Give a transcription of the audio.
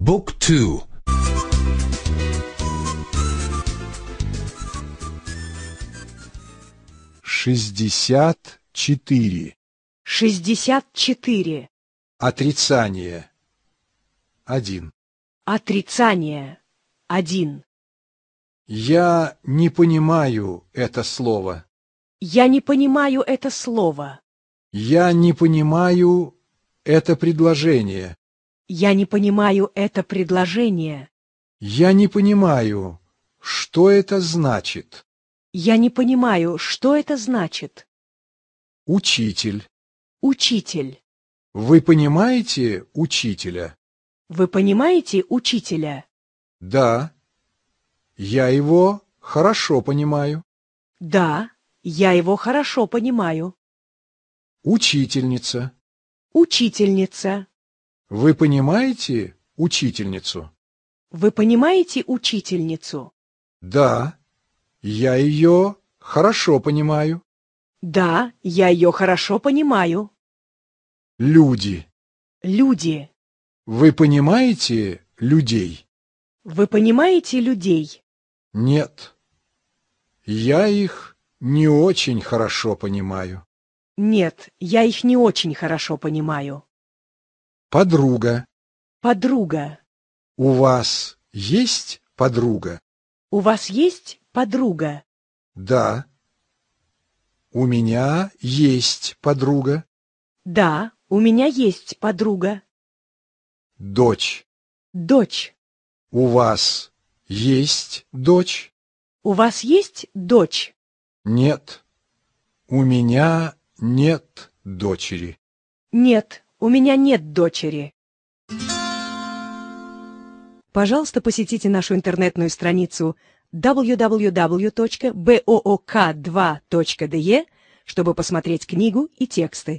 Book 2 64 64 Отрицание 1 Отрицание 1 Я не понимаю это слово. Я не понимаю это слово. Я не понимаю это предложение. Я не понимаю это предложение. Я не понимаю, что это значит. Я не понимаю, что это значит. Учитель. Учитель. Вы понимаете учителя? Вы понимаете учителя? Да. Я его хорошо понимаю. Да, я его хорошо понимаю. Учительница. Учительница. Вы понимаете учительницу? Вы понимаете учительницу? Да, я ее хорошо понимаю. Да, я ее хорошо понимаю. Люди. Люди. Вы понимаете людей? Вы понимаете людей? Нет. Я их не очень хорошо понимаю. Нет, я их не очень хорошо понимаю. Подруга. Подруга. У вас есть подруга? У вас есть подруга? Да. У меня есть подруга. Да, у меня есть подруга. Дочь. Дочь. У вас есть дочь? У вас есть дочь? Нет. У меня нет дочери. Нет, у меня нет дочери. Пожалуйста, посетите нашу интернетную страницу www.book2.de, чтобы посмотреть книгу и тексты.